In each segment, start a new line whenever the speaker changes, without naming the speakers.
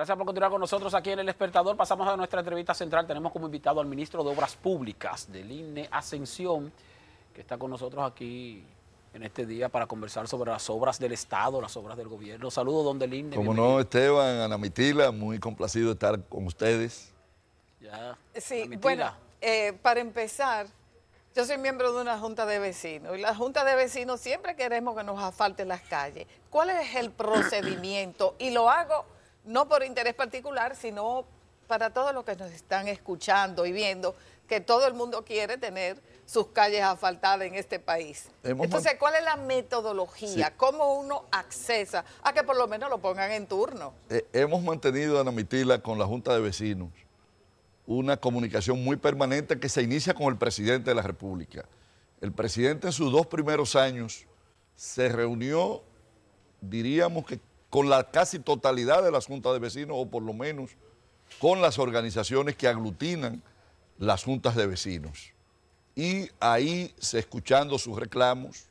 Gracias por continuar con nosotros aquí en El Despertador. Pasamos a nuestra entrevista central. Tenemos como invitado al ministro de Obras Públicas del INE Ascensión, que está con nosotros aquí en este día para conversar sobre las obras del Estado, las obras del gobierno. Saludos, don del INE. Como
no, Esteban, Ana Mitila, muy complacido de estar con ustedes.
Ya. Sí, bueno, eh, para empezar, yo soy miembro de una junta de vecinos y la junta de vecinos siempre queremos que nos asfalten las calles. ¿Cuál es el procedimiento? Y lo hago no por interés particular, sino para todos los que nos están escuchando y viendo que todo el mundo quiere tener sus calles asfaltadas en este país. Entonces, ¿cuál es la metodología? ¿Cómo uno accesa a que por lo menos lo pongan en turno?
Eh, hemos mantenido, Ana Mitila, con la Junta de Vecinos, una comunicación muy permanente que se inicia con el presidente de la República. El presidente en sus dos primeros años se reunió, diríamos que con la casi totalidad de las juntas de vecinos o por lo menos con las organizaciones que aglutinan las juntas de vecinos. Y ahí, escuchando sus reclamos,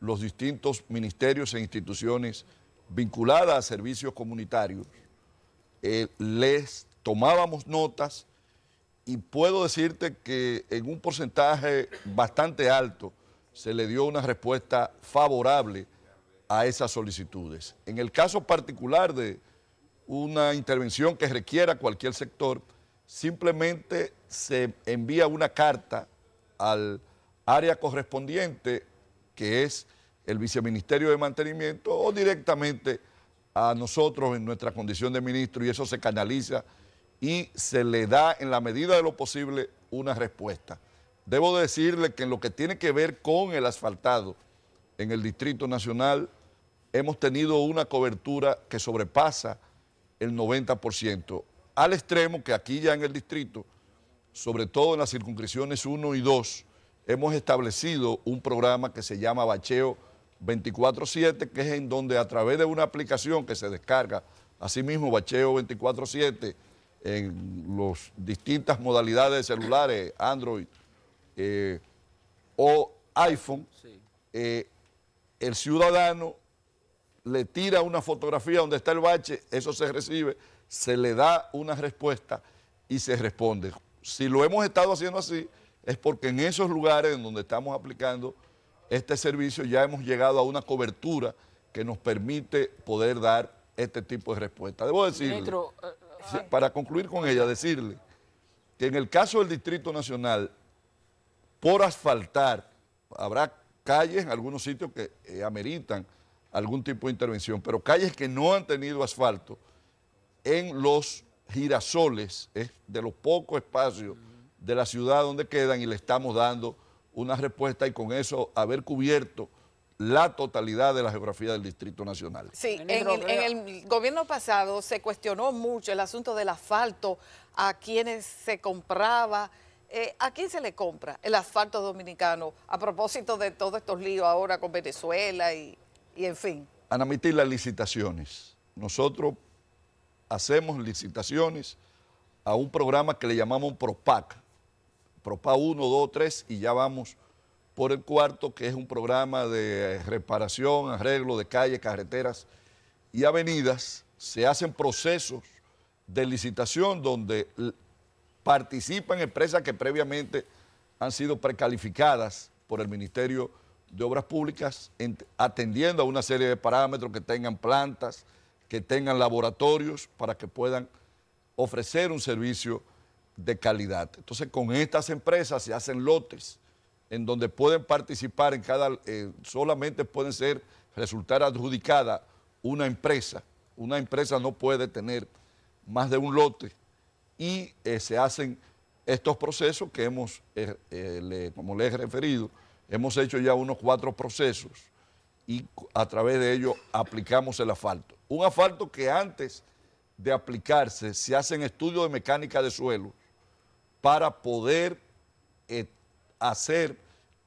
los distintos ministerios e instituciones vinculadas a servicios comunitarios, eh, les tomábamos notas y puedo decirte que en un porcentaje bastante alto se le dio una respuesta favorable a esas solicitudes. En el caso particular de una intervención que requiera cualquier sector, simplemente se envía una carta al área correspondiente, que es el Viceministerio de Mantenimiento, o directamente a nosotros en nuestra condición de ministro, y eso se canaliza y se le da en la medida de lo posible una respuesta. Debo decirle que en lo que tiene que ver con el asfaltado en el Distrito Nacional, hemos tenido una cobertura que sobrepasa el 90%, al extremo que aquí ya en el distrito, sobre todo en las circunscripciones 1 y 2, hemos establecido un programa que se llama Bacheo 24-7, que es en donde a través de una aplicación que se descarga, asimismo Bacheo 24-7, en las distintas modalidades de celulares, Android eh, o iPhone, eh, el ciudadano le tira una fotografía donde está el bache, eso se recibe, se le da una respuesta y se responde. Si lo hemos estado haciendo así, es porque en esos lugares en donde estamos aplicando este servicio ya hemos llegado a una cobertura que nos permite poder dar este tipo de respuesta. Debo decirle, eh, eh, para concluir con ella, decirle que en el caso del Distrito Nacional, por asfaltar, habrá calles en algunos sitios que eh, ameritan algún tipo de intervención, pero calles que no han tenido asfalto en los girasoles, es de los pocos espacios de la ciudad donde quedan y le estamos dando una respuesta y con eso haber cubierto la totalidad de la geografía del Distrito Nacional.
Sí, en el, gobierno pasado se cuestionó mucho el asunto del asfalto, a quienes se compraba, eh, a quién se le compra el asfalto dominicano, a propósito de todos estos líos ahora con Venezuela y y en fin.
Ana admitido las licitaciones. Nosotros hacemos licitaciones a un programa que le llamamos PROPAC. PROPAC 1, 2, 3 y ya vamos por el cuarto, que es un programa de reparación, arreglo de calles, carreteras y avenidas. Se hacen procesos de licitación donde participan empresas que previamente han sido precalificadas por el Ministerio de Obras Públicas atendiendo a una serie de parámetros que tengan plantas, que tengan laboratorios para que puedan ofrecer un servicio de calidad. Entonces, con estas empresas se hacen lotes en donde pueden participar en cada, eh, solamente pueden ser, resultar adjudicada una empresa. Una empresa no puede tener más de un lote y eh, se hacen estos procesos que hemos, eh, como les he referido, Hemos hecho ya unos cuatro procesos y a través de ello aplicamos el asfalto. Un asfalto que antes de aplicarse se hacen estudios de mecánica de suelo para poder eh, hacer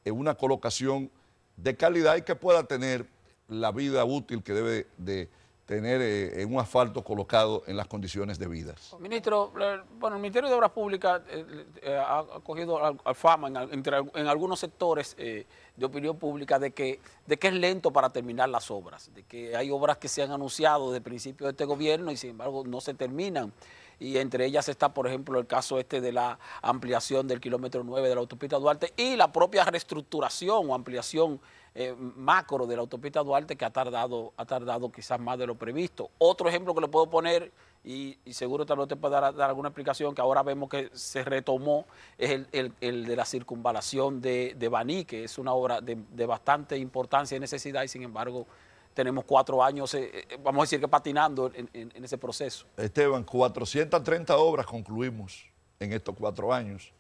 eh, una colocación de calidad y que pueda tener la vida útil que debe de tener eh, un asfalto colocado en las condiciones debidas.
Ministro, eh, bueno, el Ministerio de Obras Públicas eh, ha cogido fama en, algunos sectores de opinión pública de que, de que es lento para terminar las obras, de que hay obras que se han anunciado desde el principio de este gobierno y sin embargo no se terminan. Y entre ellas está, por ejemplo, el caso este de la ampliación del kilómetro 9 de la autopista Duarte y la propia reestructuración o ampliación eh, macro de la autopista Duarte que ha tardado, ha tardado quizás más de lo previsto. Otro ejemplo que le puedo poner, y, seguro tal vez te pueda dar, alguna explicación, que ahora vemos que se retomó, es el, de la circunvalación de, de, Baní, que es una obra de, bastante importancia y necesidad, y sin embargo tenemos cuatro años, eh, eh, vamos a decir que patinando en, en, ese proceso.
Esteban, 430 obras concluimos en estos cuatro años.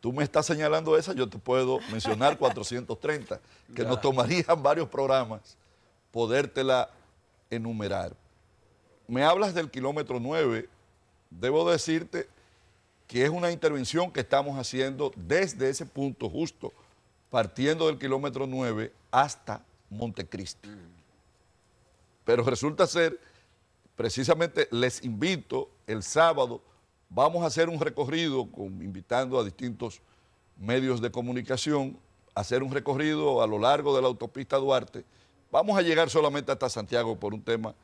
Tú me estás señalando esa, yo te puedo mencionar 430, que nos tomarían varios programas podértela enumerar. Me hablas del kilómetro 9, debo decirte que es una intervención que estamos haciendo desde ese punto justo, partiendo del kilómetro 9 hasta Montecristi. Pero resulta ser, precisamente les invito el sábado Vamos a hacer un recorrido invitando a distintos medios de comunicación, a hacer un recorrido a lo largo de la autopista Duarte. Vamos a llegar solamente hasta Santiago por un tema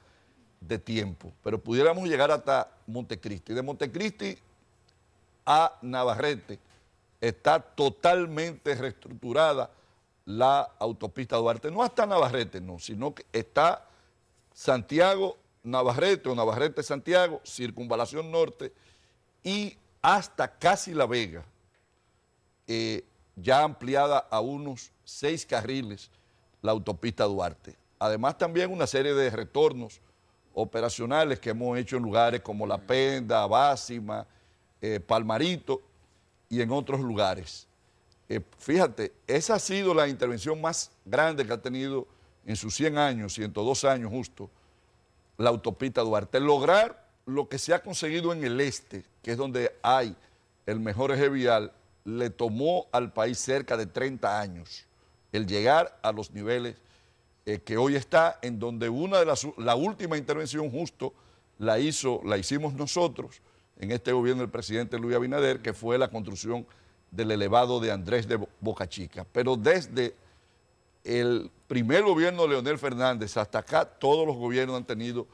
de tiempo, pero pudiéramos llegar hasta Montecristi. De Montecristi a Navarrete está totalmente reestructurada la autopista Duarte. No hasta Navarrete, no, sino que está Santiago, Navarrete o Navarrete, Santiago, Circunvalación Norte y hasta casi La Vega, eh, ya ampliada a unos seis carriles la autopista Duarte. Además también una serie de retornos operacionales que hemos hecho en lugares como La Penda, Básima, eh, Palmarito y en otros lugares. Eh, fíjate, esa ha sido la intervención más grande que ha tenido en sus 100 años, 102 años justo, la autopista Duarte. Lograr lo que se ha conseguido en el este, que es donde hay el mejor eje vial, le tomó al país cerca de 30 años el llegar a los niveles eh, que hoy está, en donde una de las, la última intervención justo la hizo, la hicimos nosotros en este gobierno del presidente Luis Abinader, que fue la construcción del elevado de Andrés de Boca Chica. Pero desde el primer gobierno de Leonel Fernández hasta acá, todos los gobiernos han tenido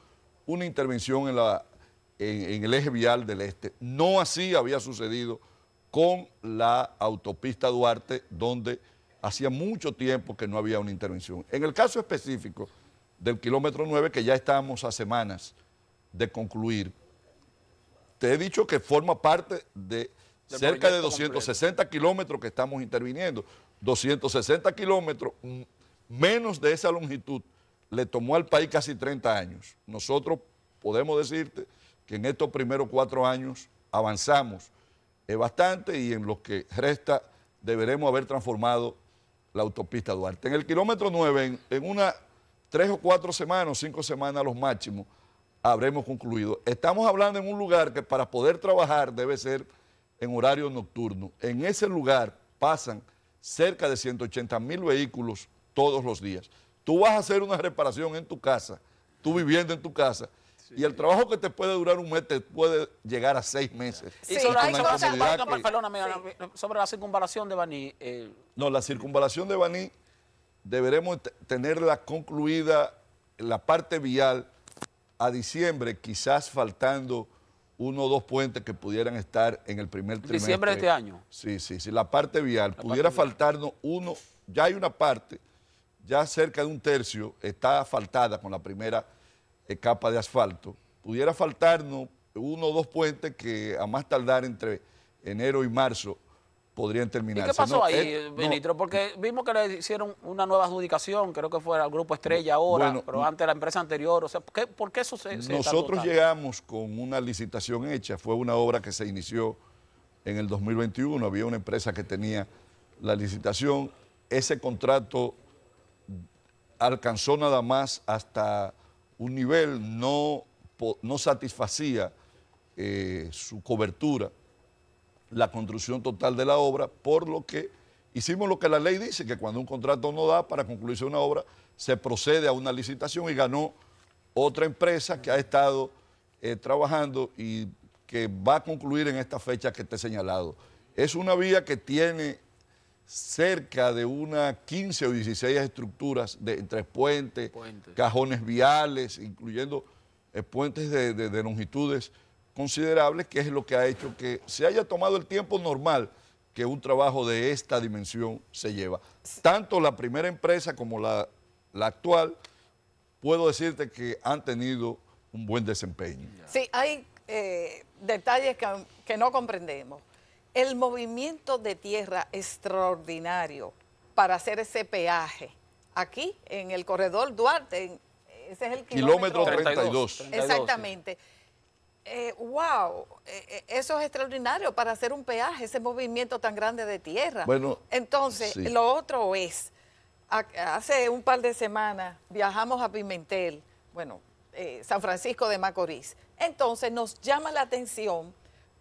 una intervención en la en, el eje vial del este. No así había sucedido con la autopista Duarte, donde hacía mucho tiempo que no había una intervención. En el caso específico del kilómetro 9, que ya estamos a semanas de concluir, te he dicho que forma parte de cerca de 260 kilómetros que estamos interviniendo. 260 kilómetros, menos de esa longitud, le tomó al país casi 30 años. Nosotros podemos decirte que en estos primeros cuatro años avanzamos bastante y en lo que resta deberemos haber transformado la autopista Duarte. En el kilómetro 9, en, unas tres o cuatro semanas, cinco semanas los máximos, habremos concluido. Estamos hablando en un lugar que para poder trabajar debe ser en horario nocturno. En ese lugar pasan cerca de 180 mil vehículos todos los días. Tú vas a hacer una reparación en tu casa, tú viviendo en tu casa, y el trabajo que te puede durar un mes te puede llegar a seis meses. Sí. sobre, la circunvalación de Baní. Eh. No, la circunvalación de Baní deberemos tenerla concluida, la parte vial, a diciembre, quizás faltando uno o dos puentes que pudieran estar en el primer trimestre. Diciembre de este año. Sí, sí, sí. La parte vial. pudiera faltarnos uno, ya hay una parte, ya cerca de un tercio, está faltada con la primera capa de asfalto. Pudiera faltarnos uno o dos puentes que a más tardar entre enero y marzo podrían terminar. ¿Y qué pasó ahí, ministro?
Eh, Porque vimos que le hicieron una nueva adjudicación, creo que fue al Grupo Estrella ahora, pero antes la empresa anterior. O sea, ¿por qué, eso se, Nosotros llegamos
con una licitación hecha, fue una obra que se inició en el 2021, había una empresa que tenía la licitación, ese contrato alcanzó nada más hasta un nivel no, no satisfacía eh, su cobertura, la construcción total de la obra, por lo que hicimos lo que la ley dice, que cuando un contrato no da para concluirse una obra, se procede a una licitación y ganó otra empresa que ha estado eh, trabajando y que va a concluir en esta fecha que te he señalado. Es una vía que tiene cerca de unas 15 o 16 estructuras de tres puentes, cajones viales, incluyendo eh, puentes de, longitudes considerables, que es lo que ha hecho que se haya tomado el tiempo normal que un trabajo de esta dimensión se lleva. Tanto la primera empresa como la, actual, puedo decirte que han tenido un buen desempeño.
Sí, hay eh, detalles que no comprendemos el movimiento de tierra extraordinario para hacer ese peaje aquí en el corredor Duarte, ese es el kilómetro, 32. Exactamente. Eh, wow, eh, eh, eso es extraordinario para hacer un peaje, ese movimiento tan grande de tierra. Bueno, entonces, lo otro es, hace un par de semanas viajamos a Pimentel, bueno, San Francisco de Macorís. Entonces nos llama la atención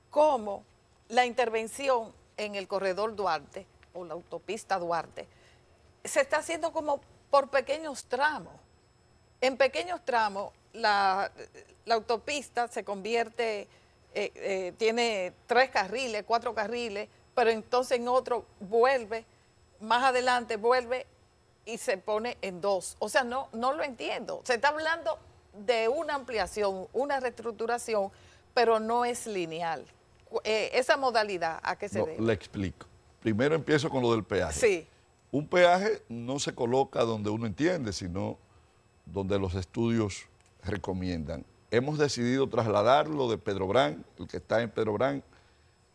cómo la intervención en el corredor Duarte o la autopista Duarte se está haciendo como por pequeños tramos. En pequeños tramos la, autopista se convierte, eh, eh, tiene tres carriles, cuatro carriles, pero entonces en otro vuelve, más adelante vuelve y se pone en dos. O sea, no, no lo entiendo. Se está hablando de una ampliación, una reestructuración, pero no es lineal. Eh, esa modalidad, ¿a qué se debe? Le
explico. Primero empiezo con lo del peaje. Sí. Un peaje no se coloca donde uno entiende, sino donde los estudios recomiendan. Hemos decidido trasladarlo de Pedro Brán, el que está en Pedro Brán,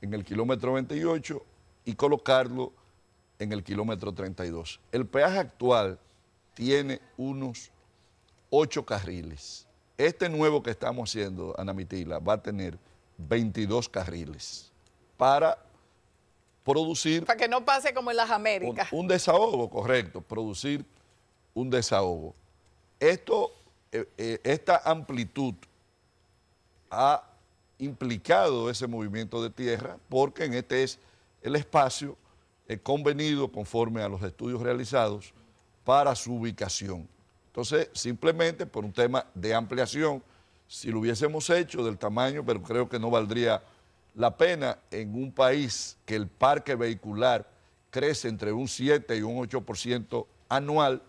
en el kilómetro 28, y colocarlo en el kilómetro 32. El peaje actual tiene unos ocho carriles. Este nuevo que estamos haciendo, Mitila va a tener 22 carriles para producir...
Para que no pase como en las Américas.
Un, desahogo, correcto, producir un desahogo. Esto, eh, eh, esta amplitud ha implicado ese movimiento de tierra porque en este es el espacio convenido conforme a los estudios realizados para su ubicación. Entonces, simplemente por un tema de ampliación, si lo hubiésemos hecho del tamaño, pero creo que no valdría la pena en un país que el parque vehicular crece entre un 7 y un 8% anual,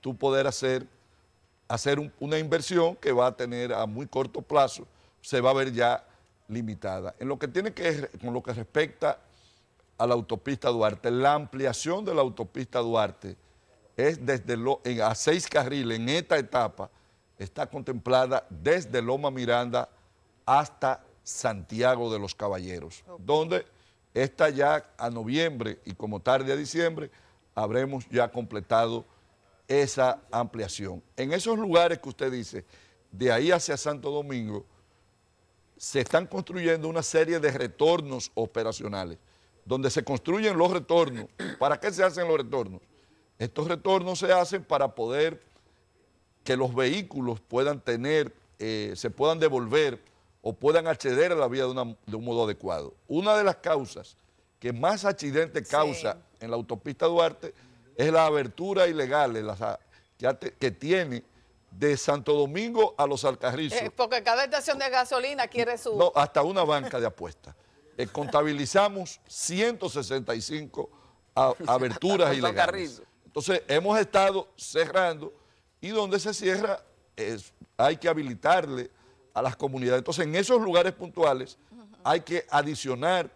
tú poder hacer, hacer una inversión que va a tener a muy corto plazo, se va a ver ya limitada. En lo que tiene que con lo que respecta a la autopista Duarte, la ampliación de la autopista Duarte es desde lo, en, a seis carriles en esta etapa está contemplada desde Loma Miranda hasta Santiago de los Caballeros, donde está ya a noviembre y como tarde a diciembre habremos ya completado esa ampliación. En esos lugares que usted dice, de ahí hacia Santo Domingo, se están construyendo una serie de retornos operacionales, donde se construyen los retornos. ¿Para qué se hacen los retornos? Estos retornos se hacen para poder que los vehículos puedan tener, eh, se puedan devolver o puedan acceder a la vía de, un modo adecuado. Una de las causas que más accidentes causa en la autopista Duarte es la abertura ilegal que, tiene de Santo Domingo a los Alcarrizos. Eh,
porque cada estación de gasolina quiere su... No,
hasta una banca de apuestas. Eh, contabilizamos 165 aberturas ilegales. Entonces, hemos estado cerrando y donde se cierra es, hay que habilitarle a las comunidades. Entonces, en esos lugares puntuales hay que adicionar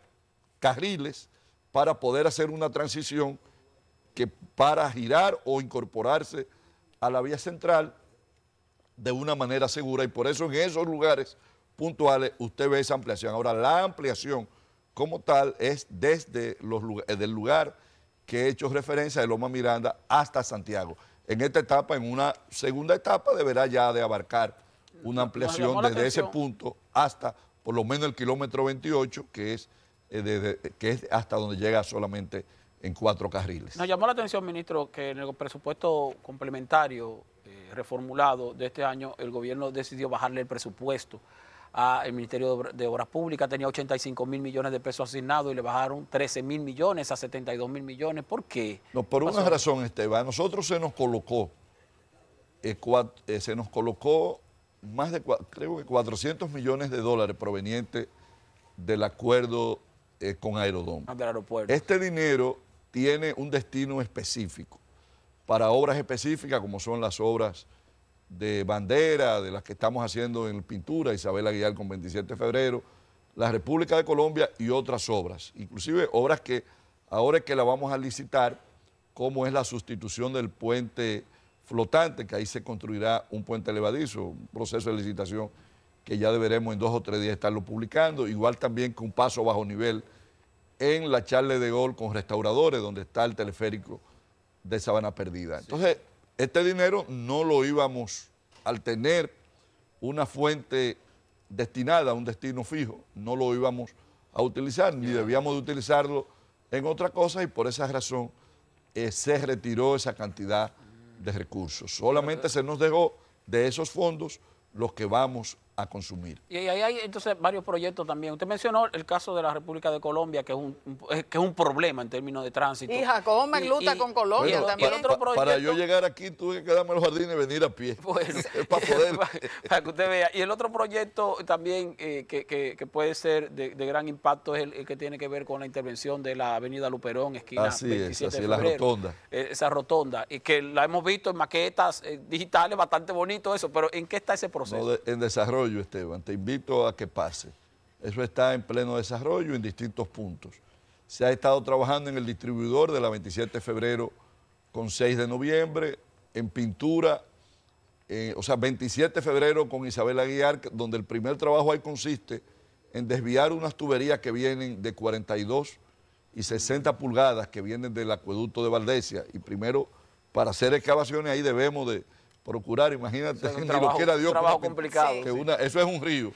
carriles para poder hacer una transición que para girar o incorporarse a la vía central de una manera segura. Y por eso en esos lugares puntuales usted ve esa ampliación. Ahora, la ampliación como tal es desde desde el lugar que he hecho referencia de Loma Miranda hasta Santiago en esta etapa, en una segunda etapa, deberá ya de abarcar una ampliación desde ese punto hasta por lo menos el kilómetro 28, que es, eh, que es hasta donde llega solamente en cuatro carriles.
Nos llamó la atención, ministro, que en el presupuesto complementario eh, reformulado de este año, el gobierno decidió bajarle el presupuesto al el Ministerio de Obras Públicas tenía 85 mil millones de pesos asignados y le bajaron 13 mil millones a 72 mil millones. ¿Por qué?
No, por una razón, Esteban. A nosotros se nos colocó, eh, eh, se nos colocó más de, creo que 400 millones de dólares provenientes del acuerdo eh, con Aerodón. Ah, este dinero tiene un destino específico para obras específicas como son las obras de bandera, de las que estamos haciendo en pintura, Isabel Aguilar con 27 de febrero, la República de Colombia y otras obras, inclusive obras que ahora es que la vamos a licitar, como es la sustitución del puente flotante, que ahí se construirá un puente levadizo, un proceso de licitación que ya deberemos en dos o tres días estarlo publicando, igual también que un paso bajo nivel en la charla de gol con restauradores, donde está el teleférico de Sabana Perdida. Entonces, este dinero no lo íbamos, al tener una fuente destinada a un destino fijo, no lo íbamos a utilizar, ni debíamos de utilizarlo en otra cosa y por esa razón eh, se retiró esa cantidad de recursos. Solamente se nos dejó de esos fondos los que vamos a consumir.
Y ahí hay entonces varios proyectos también. Usted mencionó el caso de la República de Colombia, que es un, que un problema en términos de tránsito. Y Jacob luta con Colombia también. para yo
llegar aquí tuve que quedarme en los jardines y venir a pie. Bueno, para
que usted vea. Y el otro proyecto también eh, que, puede ser de, gran impacto es el, que tiene que ver con la intervención de la avenida Luperón, esquina así es, así de la rotonda. Eh, esa rotonda. Y que la hemos visto en maquetas eh, digitales, bastante bonito eso, pero ¿en qué está ese proceso?
en desarrollo Esteban. Te invito a que pase. Eso está en pleno desarrollo en distintos puntos. Se ha estado trabajando en el distribuidor de la 27 de febrero con 6 de noviembre, en pintura, eh, o sea, 27 de febrero con Isabel Aguiar, donde el primer trabajo ahí consiste en desviar unas tuberías que vienen de 42 y 60 pulgadas que vienen del acueducto de Valdesia. Y primero, para hacer excavaciones ahí debemos de procurar, imagínate, ni lo quiera Dios. Que eso es un río.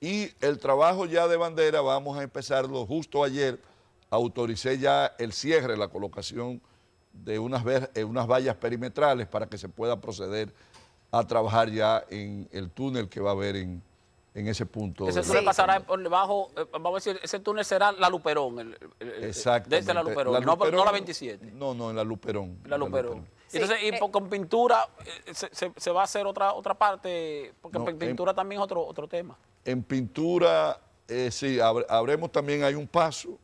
Y el trabajo ya de bandera, vamos a empezarlo justo ayer, autoricé ya el cierre, la colocación de unas, eh, unas vallas perimetrales para que se pueda proceder a trabajar ya en el túnel que va a haber en, ese punto. Ese túnel pasará
por debajo, eh, vamos a decir, ese túnel será la Luperón. El, la Luperón, no, la 27.
No, no, en La Luperón. La Luperón.
Entonces, y eh, con pintura eh, se, va a hacer otra otra parte, porque pintura también es otro,
otro tema. En pintura, eh, sí, habremos también, hay un paso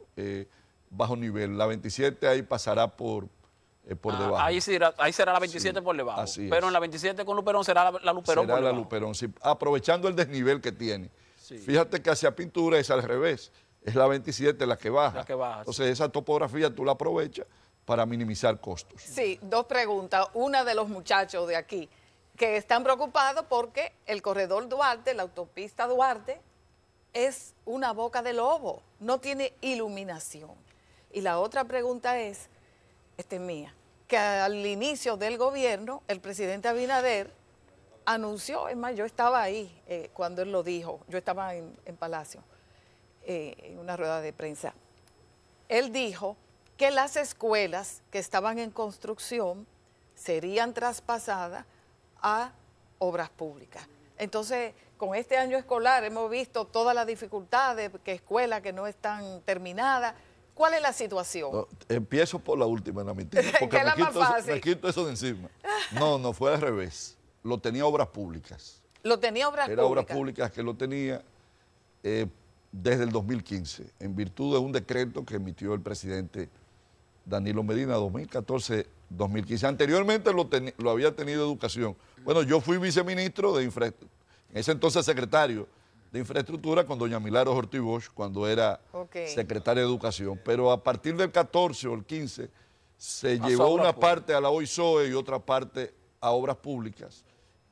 bajo nivel. La 27 ahí pasará por, ah, debajo. Ahí
será, ahí será la 27 por debajo. Pero en la 27 con Luperón será la, Luperón será la
Luperón, aprovechando el desnivel que tiene. Fíjate que hacia pintura es al revés. Es la 27 la que baja. La que baja Entonces, esa topografía tú la aprovechas para minimizar costos.
Sí, dos preguntas. Una de los muchachos de aquí, que están preocupados porque el corredor Duarte, la autopista Duarte, es una boca de lobo, no tiene iluminación. Y la otra pregunta es, esta es mía, que al inicio del gobierno el presidente Abinader anunció, es más, yo estaba ahí eh, cuando él lo dijo, yo estaba en, Palacio, eh, en una rueda de prensa, él dijo que las escuelas que estaban en construcción serían traspasadas a obras públicas. Entonces, con este año escolar hemos visto todas las dificultades, que escuelas que no están terminadas. ¿Cuál es la situación?
empiezo por la última, la mentira, porque me quito, eso, de encima. No, no, fue al revés. Lo tenía obras públicas.
Lo tenía obras públicas. Era obras
públicas que lo tenía eh, desde el 2015, en virtud de un decreto que emitió el presidente Danilo Medina, 2014-2015. Anteriormente lo, había tenido educación. Bueno, yo fui viceministro de infraestructura, en ese entonces secretario de infraestructura con doña Milaro Ortiz cuando era secretaria de educación. Pero a partir del 14 o el 15 se llevó una parte a la OISOE y otra parte a obras públicas.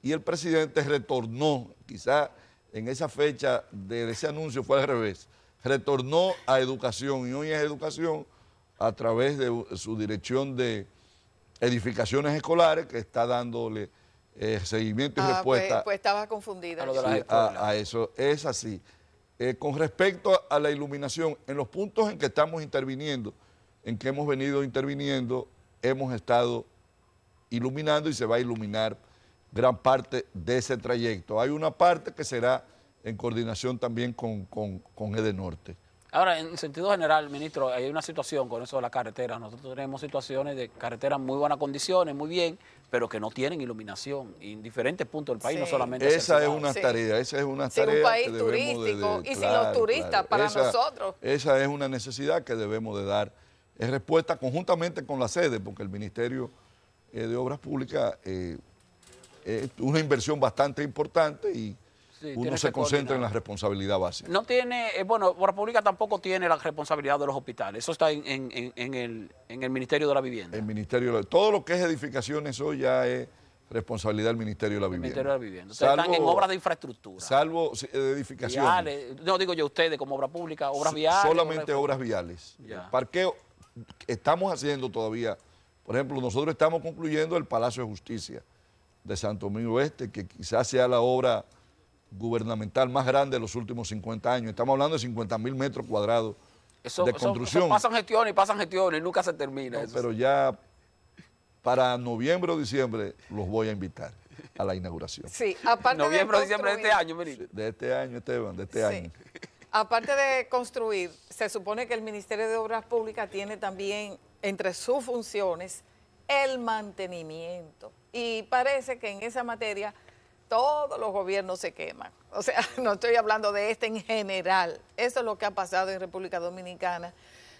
Y el presidente retornó, quizá en esa fecha de ese anuncio fue al revés, retornó a educación y hoy es educación a través de su dirección de edificaciones escolares que está dándole eh, seguimiento y ah, respuesta. Pues, pues,
estaba confundida. A,
eso es así. Eh, con respecto a la iluminación, en los puntos en que estamos interviniendo, en que hemos venido interviniendo, hemos estado iluminando y se va a iluminar gran parte de ese trayecto. Hay una parte que será en coordinación también con, con, con EDENORTE.
Ahora, en sentido general, ministro, hay una situación con eso de las carreteras. Nosotros tenemos situaciones de carreteras muy buenas condiciones, muy bien,
pero que no tienen iluminación en diferentes puntos del país, no solamente. Esa es una tarea, esa es una tarea. un país turístico y sin los turistas para nosotros. Esa es una necesidad que debemos de dar. Es respuesta conjuntamente con la sede, porque el Ministerio eh, de Obras Públicas eh, es una inversión bastante importante y uno se concentra en la responsabilidad básica.
No tiene, eh, Bueno, obra pública tampoco tiene la responsabilidad de los hospitales. Eso está en, el, Ministerio de la Vivienda.
El Ministerio de Todo lo que es edificaciones eso ya es responsabilidad del Ministerio de la Vivienda. El Ministerio de la Vivienda. están en obras
de infraestructura.
Salvo edificaciones. Viales.
No digo yo ustedes como obra pública, obras viales. Solamente obras,
viales. Ya. Parqueo, estamos haciendo todavía. Por ejemplo, nosotros estamos concluyendo el Palacio de Justicia de Santo Domingo Este, que quizás sea la obra gubernamental más grande de los últimos 50 años. Estamos hablando de 50 mil metros cuadrados de construcción. pasan gestiones y pasan gestiones, nunca se termina. Pero ya para noviembre o diciembre los voy a invitar a la inauguración. Sí, aparte Noviembre o diciembre de este año, De este año, Esteban, de este año.
Aparte de construir, se supone que el Ministerio de Obras Públicas tiene también entre sus funciones el mantenimiento. Y parece que en esa materia todos los gobiernos se queman. O sea, no estoy hablando de este en general. Eso es lo que ha pasado en República Dominicana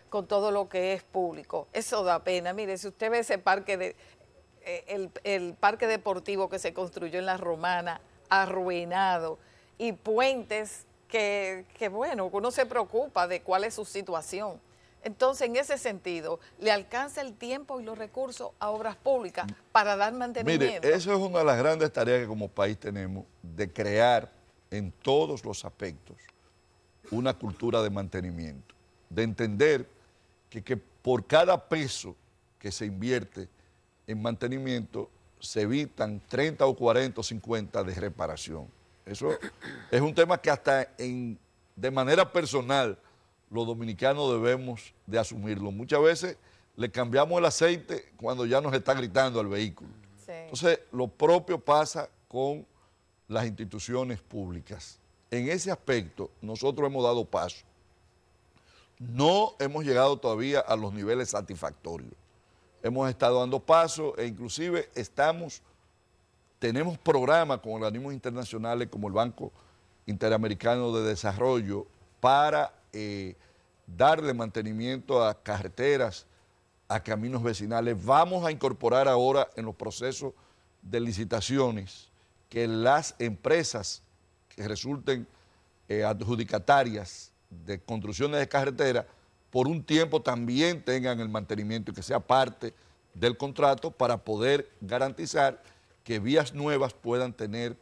con todo lo que es público. Eso da pena. Mire, si usted ve ese parque de eh, el, parque deportivo que se construyó en la Romana, arruinado, y puentes que, que bueno, uno se preocupa de cuál es su situación. Entonces, en ese sentido, le alcanza el tiempo y los recursos a obras públicas mm. para dar mantenimiento. Mire, eso
es una de las grandes tareas que como país tenemos, de crear en todos los aspectos una cultura de mantenimiento, de entender que, por cada peso que se invierte en mantenimiento, se evitan 30 o 40 o 50 de reparación. Eso es un tema que hasta en, de manera personal los dominicanos debemos de asumirlo. Muchas veces le cambiamos el aceite cuando ya nos está gritando al vehículo. Entonces, lo propio pasa con las instituciones públicas. En ese aspecto, nosotros hemos dado paso. No hemos llegado todavía a los niveles satisfactorios. Hemos estado dando paso e inclusive estamos, tenemos programas con organismos internacionales como el Banco Interamericano de Desarrollo para eh, darle mantenimiento a carreteras, a caminos vecinales. Vamos a incorporar ahora en los procesos de licitaciones que las empresas que resulten eh, adjudicatarias de construcciones de carretera por un tiempo también tengan el mantenimiento y que sea parte del contrato para poder garantizar que vías nuevas puedan tener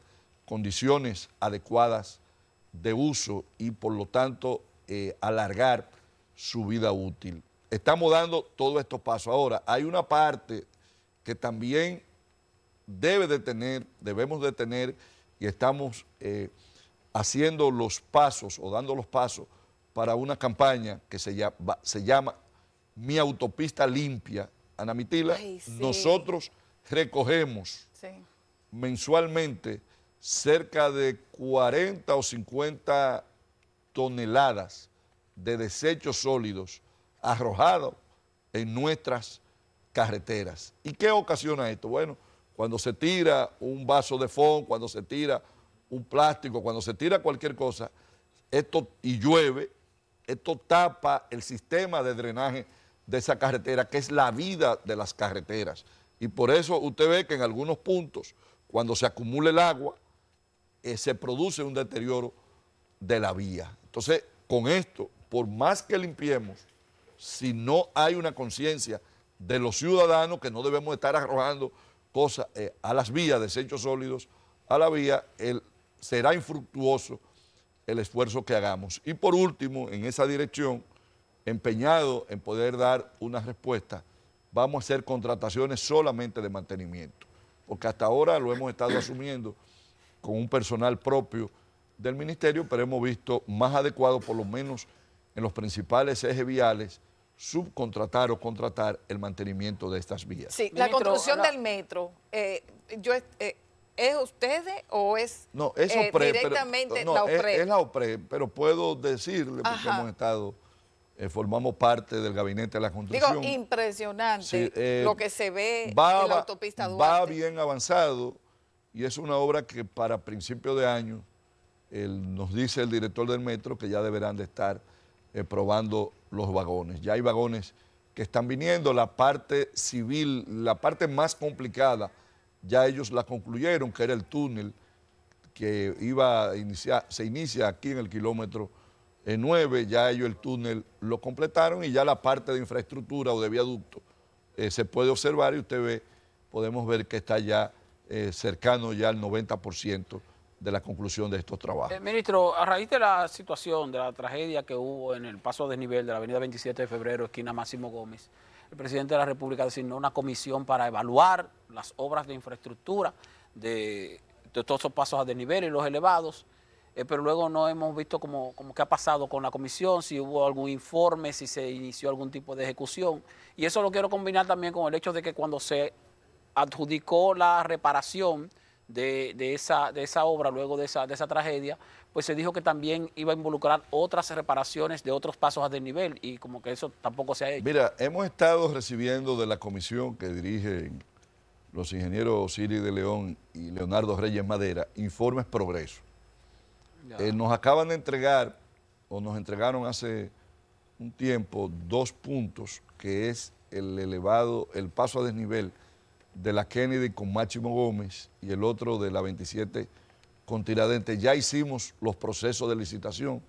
condiciones adecuadas de uso y por lo tanto eh, alargar su vida útil. Estamos dando todos estos pasos. Ahora, hay una parte que también debe de tener, debemos de tener, y estamos eh, haciendo los pasos o dando los pasos para una campaña que se llama, se llama Mi Autopista Limpia. Ana nosotros recogemos mensualmente cerca de 40 o 50 toneladas de desechos sólidos arrojados en nuestras carreteras. ¿Y qué ocasiona esto? Bueno, cuando se tira un vaso de fondo, cuando se tira un plástico, cuando se tira cualquier cosa, esto y llueve, esto tapa el sistema de drenaje de esa carretera, que es la vida de las carreteras. Y por eso usted ve que en algunos puntos, cuando se acumula el agua, eh, se produce un deterioro de la vía. Entonces, con esto, por más que limpiemos, si no hay una conciencia de los ciudadanos que no debemos estar arrojando cosas eh, a las vías, desechos sólidos, a la vía, será infructuoso el esfuerzo que hagamos. Y por último, en esa dirección, empeñado en poder dar una respuesta, vamos a hacer contrataciones solamente de mantenimiento, porque hasta ahora lo hemos estado asumiendo con un personal propio del ministerio, pero hemos visto más adecuado, por lo menos en los principales ejes viales, subcontratar o contratar el mantenimiento de estas vías. Sí,
la construcción del metro, eh, yo, eh, ¿es ustedes o es, no, es eh, directamente la OPRE? Es,
la OPRE, pero puedo decirle, porque hemos estado, formamos parte del gabinete de la construcción. Digo,
impresionante lo que se ve en la autopista Duarte. Va
bien avanzado y es una obra que para principio de año nos dice el director del metro que ya deberán de estar eh, probando los vagones. Ya hay vagones que están viniendo, la parte civil, la parte más complicada, ya ellos la concluyeron, que era el túnel que iba a se inicia aquí en el kilómetro 9, eh, ya ellos el túnel lo completaron y ya la parte de infraestructura o de viaducto eh, se puede observar y usted ve, podemos ver que está ya cercano ya al 90% de la conclusión de estos trabajos. Eh,
ministro, a raíz de la situación, de la tragedia que hubo en el paso a desnivel de la avenida 27 de febrero, esquina Máximo Gómez, el presidente de la República designó una comisión para evaluar las obras de infraestructura de, todos esos pasos a desnivel y los elevados, eh, pero luego no hemos visto cómo, cómo qué ha pasado con la comisión, si hubo algún informe, si se inició algún tipo de ejecución. Y eso lo quiero combinar también con el hecho de que cuando se adjudicó la reparación, de, esa, de esa obra, luego de esa, de esa tragedia, pues se dijo que también iba a involucrar otras reparaciones de otros pasos a desnivel y como que eso tampoco
se ha hecho. Mira, hemos estado recibiendo de la comisión que dirigen los ingenieros Siri de León y Leonardo Reyes Madera informes progreso. Eh, nos acaban de entregar, o nos entregaron hace un tiempo, dos puntos, que es el elevado, el paso a desnivel de la Kennedy con Máximo Gómez y el otro de la 27 con Tiradentes. Ya hicimos los procesos de licitación,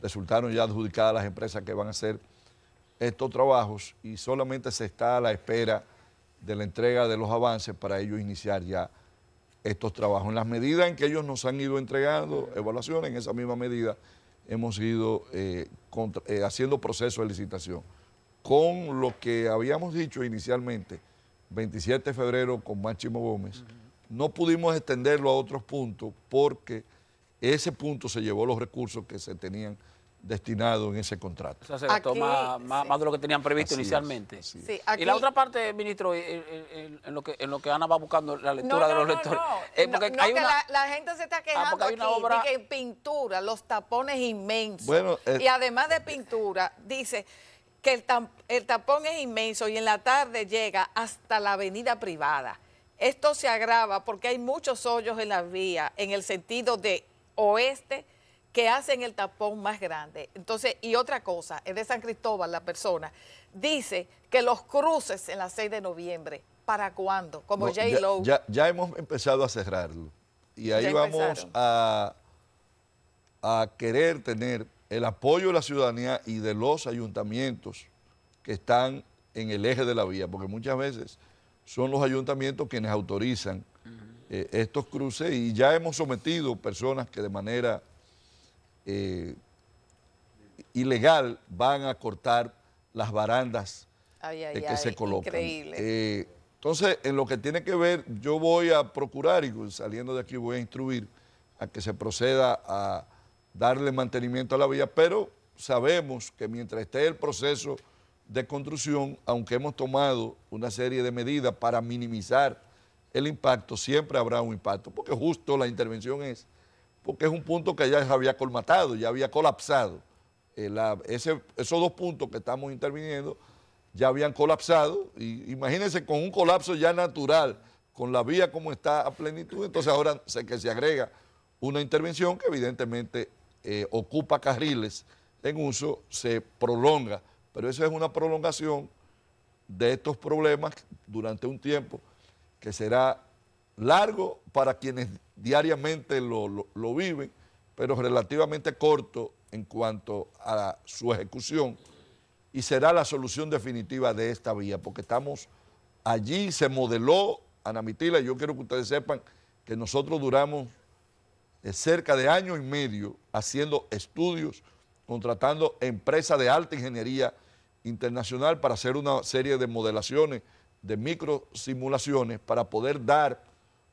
resultaron ya adjudicadas las empresas que van a hacer estos trabajos y solamente se está a la espera de la entrega de los avances para ellos iniciar ya estos trabajos. En las medidas en que ellos nos han ido entregando evaluaciones, en esa misma medida hemos ido eh, eh, haciendo procesos de licitación. Con lo que habíamos dicho inicialmente, 27 de febrero con Máximo Gómez. No pudimos extenderlo a otros puntos porque ese punto se llevó los recursos que se tenían destinados en ese contrato. O
sea, se gastó más, de lo que tenían previsto inicialmente. y la otra parte, ministro, eh, eh, eh, en, lo que, en lo que Ana va buscando la lectura de los lectores. porque la,
gente se está ah, quejando aquí de que en pintura, los tapones inmensos. y además de pintura, dice que el, tapón es inmenso y en la tarde llega hasta la avenida privada. Esto se agrava porque hay muchos hoyos en la vía, en el sentido de oeste, que hacen el tapón más grande. Entonces, y otra cosa, es de San Cristóbal la persona, dice que los cruces en la 6 de noviembre, ¿para cuándo? Como J.
Ya, hemos empezado a cerrarlo. Y ahí vamos a, a querer tener el apoyo de la ciudadanía y de los ayuntamientos que están en el eje de la vía, porque muchas veces son los ayuntamientos quienes autorizan eh, estos cruces y ya hemos sometido personas que de manera eh, ilegal van a cortar las barandas
de que se colocan. Eh,
entonces, en lo que tiene que ver, yo voy a procurar, y saliendo de aquí voy a instruir a que se proceda a darle mantenimiento a la vía, pero sabemos que mientras esté el proceso de construcción, aunque hemos tomado una serie de medidas para minimizar el impacto, siempre habrá un impacto, porque justo la intervención es, porque es un punto que ya había colmatado, ya había colapsado. Eh, esos dos puntos que estamos interviniendo ya habían colapsado, y imagínense con un colapso ya natural, con la vía como está a plenitud, entonces ahora sé que se agrega una intervención que evidentemente eh, ocupa carriles en uso se prolonga, pero eso es una prolongación de estos problemas durante un tiempo que será largo para quienes diariamente lo, viven, pero relativamente corto en cuanto a su ejecución y será la solución definitiva de esta vía, porque estamos allí, se modeló Anamitila, yo quiero que ustedes sepan que nosotros duramos cerca de año y medio haciendo estudios, contratando empresas de alta ingeniería internacional para hacer una serie de modelaciones, de microsimulaciones, para poder dar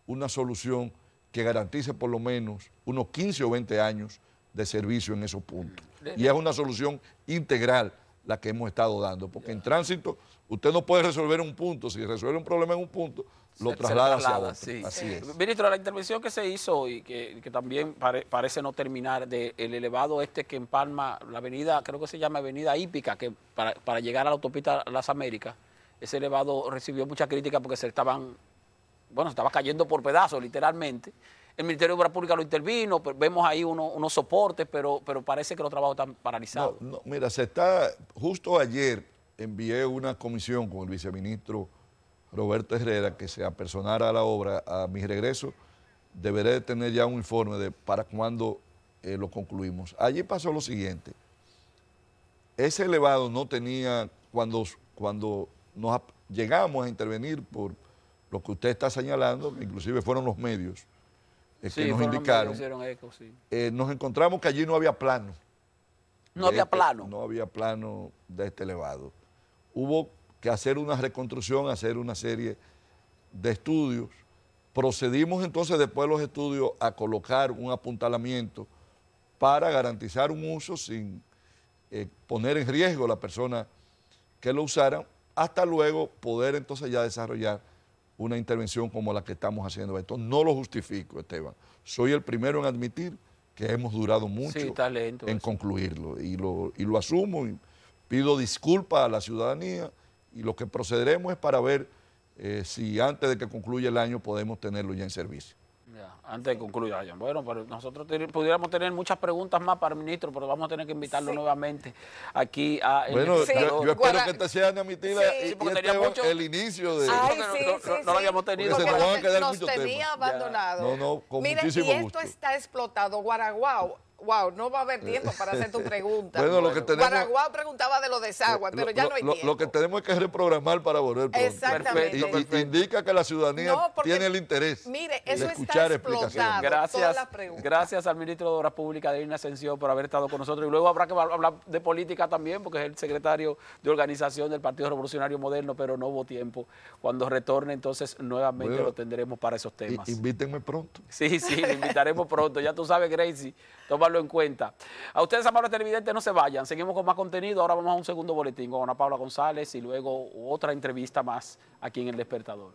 una solución que garantice por lo menos unos 15 o 20 años de servicio en esos puntos. Y es una solución integral la que hemos estado dando, porque en tránsito usted no puede resolver un punto, si resuelve un problema en un punto, lo traslada, Así es.
Ministro, la intervención que se hizo y que, también parece no terminar del elevado este que empalma la avenida, creo que se llama Avenida Hípica, que para, llegar a la autopista Las Américas, ese elevado recibió mucha crítica porque se estaban, bueno, se estaba cayendo por pedazos, literalmente. El Ministerio de Obras Públicas lo intervino, vemos ahí unos soportes, pero, pero parece que los trabajos están paralizados.
mira, se está, justo ayer envié una comisión con el viceministro Roberto Herrera que se apersonara a la obra a mi regreso, deberé de tener ya un informe de para cuando eh, lo concluimos. Allí pasó lo siguiente. Ese elevado no tenía, cuando, cuando nos llegamos a intervenir por lo que usted está señalando, inclusive fueron los medios eh, que nos indicaron, eh, nos encontramos que allí no había plano. No había este, plano. No había plano de este elevado. Hubo que hacer una reconstrucción, hacer una serie de estudios. Procedimos entonces después de los estudios a colocar un apuntalamiento para garantizar un uso sin eh, poner en riesgo a la persona que lo usara, hasta luego poder entonces ya desarrollar una intervención como la que estamos haciendo. Esto no lo justifico, Esteban. Soy el primero en admitir que hemos durado mucho en concluirlo y lo asumo y pido disculpas a la ciudadanía y lo que procederemos es para ver eh, si antes de que concluya el año podemos tenerlo ya en servicio.
antes de concluir, concluya Bueno, pero nosotros pudiéramos tener muchas preguntas más para el ministro, pero vamos a tener que invitarlo nuevamente aquí a. Bueno, yo, espero que este
sea admitida sí. y, este mucho... el inicio de. Ay, no, no, lo habíamos tenido. Porque nos, tenía abandonado. No, no, con Miren, muchísimo y esto
está explotado. Guaraguao wow, no va a haber eh. tiempo para hacer tu pregunta. Paraguay preguntaba de los desagües, pero ya no hay lo, Lo
que tenemos es que reprogramar para volver Exactamente. Y, indica que la ciudadanía tiene el interés
mire, eso de escuchar está explicaciones. Gracias,
gracias al ministro de Obras Públicas, Irina
Ascensión, por haber estado con nosotros. Y luego habrá que hablar de política también, porque es el secretario de organización del Partido Revolucionario Moderno, pero no hubo tiempo. Cuando retorne, entonces nuevamente lo tendremos para esos temas.
invítenme pronto.
Sí, sí, lo invitaremos pronto. Ya tú sabes, Gracie, Tómalo en cuenta. A ustedes, amables televidentes, no se vayan. Seguimos con más contenido. Ahora vamos a un segundo boletín con Ana Paula González y luego otra entrevista más aquí en El Despertador.